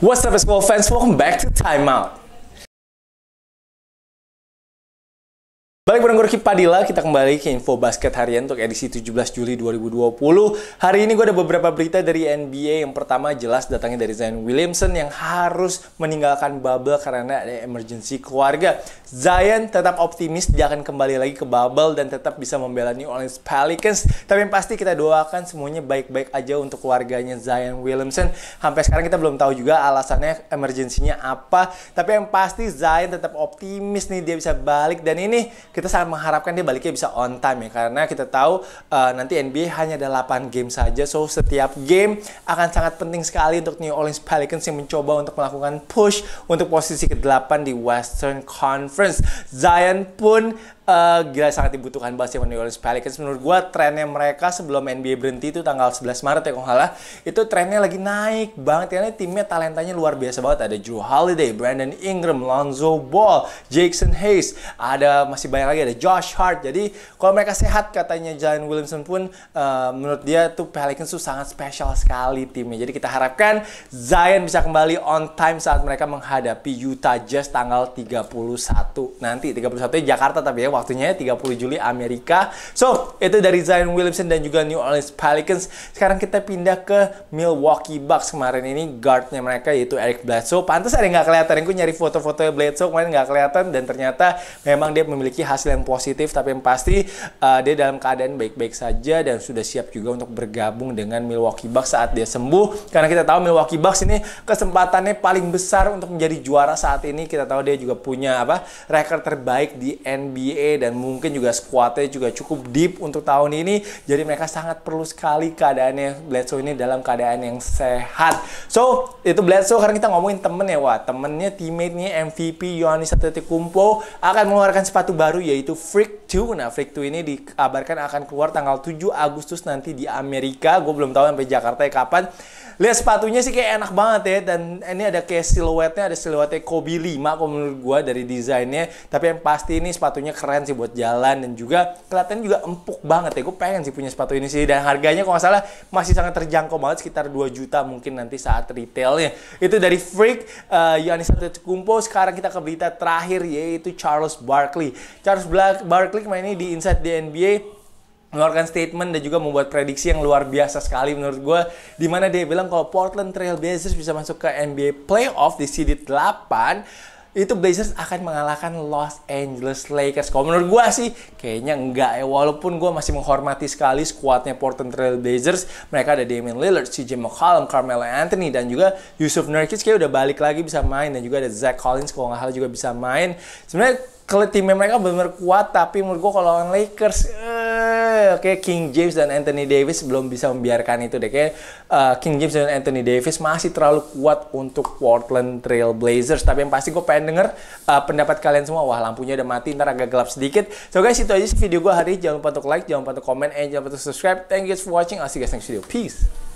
What's up, as well, fans? Welcome back to Timeout. Balik bareng gue Padilla, kita kembali ke info basket harian untuk edisi 17 Juli 2020. Hari ini gue ada beberapa berita dari NBA. Yang pertama jelas datangnya dari Zion Williamson yang harus meninggalkan bubble karena ada emergency keluarga. Zion tetap optimis dia akan kembali lagi ke bubble dan tetap bisa membela New Orleans Pelicans. Tapi yang pasti kita doakan semuanya baik-baik aja untuk keluarganya Zion Williamson. Sampai sekarang kita belum tahu juga alasannya emergensinya apa. Tapi yang pasti Zion tetap optimis nih dia bisa balik dan ini kita sangat mengharapkan dia baliknya bisa on time ya karena kita tahu uh, nanti NBA hanya ada 8 game saja so setiap game akan sangat penting sekali untuk New Orleans Pelicans yang mencoba untuk melakukan push untuk posisi ke-8 di Western Conference. Zion pun uh, gila sangat dibutuhkan banget sih New Orleans Pelicans. Menurut gue trennya mereka sebelum NBA berhenti itu tanggal 11 Maret ya kalau salah itu trennya lagi naik banget karena timnya talentanya luar biasa banget ada Drew Holiday, Brandon Ingram, Lonzo Ball, Jackson Hayes, ada masih banyak lagi ada Josh Hart. Jadi kalau mereka sehat katanya Jalen Williamson pun uh, menurut dia tuh Pelicans tuh sangat special sekali timnya. Jadi kita harapkan Zion bisa kembali on time saat mereka menghadapi Utah Jazz tanggal 31 nanti 31 Jakarta tapi ya waktunya 30 ya, Juli Amerika. So, itu dari Zion Williamson dan juga New Orleans Pelicans. Sekarang kita pindah ke Milwaukee Bucks kemarin ini guardnya mereka yaitu Eric Bledsoe. Pantas ada nggak kelihatan, gue nyari foto-foto Bledsoe kemarin nggak kelihatan dan ternyata memang dia memiliki hasil hasil yang positif tapi yang pasti uh, dia dalam keadaan baik-baik saja dan sudah siap juga untuk bergabung dengan Milwaukee Bucks saat dia sembuh karena kita tahu Milwaukee Bucks ini kesempatannya paling besar untuk menjadi juara saat ini kita tahu dia juga punya apa rekor terbaik di NBA dan mungkin juga skuadnya juga cukup deep untuk tahun ini jadi mereka sangat perlu sekali keadaannya Bledsoe ini dalam keadaan yang sehat so itu Bledsoe karena kita ngomongin temen ya wah temennya teammate-nya MVP Yohanis Kumpo akan mengeluarkan sepatu baru terbaru yaitu Freak 2. Nah, Freak 2 ini dikabarkan akan keluar tanggal 7 Agustus nanti di Amerika. Gue belum tahu sampai Jakarta ya kapan lihat sepatunya sih kayak enak banget ya dan ini ada kayak siluetnya ada siluetnya Kobe 5 kalau menurut gua dari desainnya tapi yang pasti ini sepatunya keren sih buat jalan dan juga kelihatannya juga empuk banget ya gue pengen sih punya sepatu ini sih dan harganya kalau nggak salah masih sangat terjangkau banget sekitar 2 juta mungkin nanti saat retailnya itu dari Freak uh, eh, Yohanes Antetokounmpo sekarang kita ke berita terakhir yaitu Charles Barkley Charles Barkley kemarin ini di Inside the NBA mengeluarkan statement dan juga membuat prediksi yang luar biasa sekali menurut gue di mana dia bilang kalau Portland Trail Blazers bisa masuk ke NBA playoff di seed 8 itu Blazers akan mengalahkan Los Angeles Lakers. Kalau menurut gue sih, kayaknya enggak ya. Walaupun gue masih menghormati sekali skuadnya Portland Trail Blazers. Mereka ada Damian Lillard, CJ McCollum, Carmelo Anthony, dan juga Yusuf Nurkic kayak udah balik lagi bisa main. Dan juga ada Zach Collins, kalau nggak salah juga bisa main. Sebenarnya kalau timnya mereka benar-benar kuat tapi menurut gue kalau lawan Lakers eh, kayak King James dan Anthony Davis belum bisa membiarkan itu deh kayak uh, King James dan Anthony Davis masih terlalu kuat untuk Portland Trail Blazers tapi yang pasti gue pengen denger uh, pendapat kalian semua wah lampunya udah mati ntar agak gelap sedikit so guys itu aja video gue hari ini jangan lupa untuk like jangan lupa untuk comment, and jangan lupa untuk subscribe thank you guys for watching I'll see you guys next video peace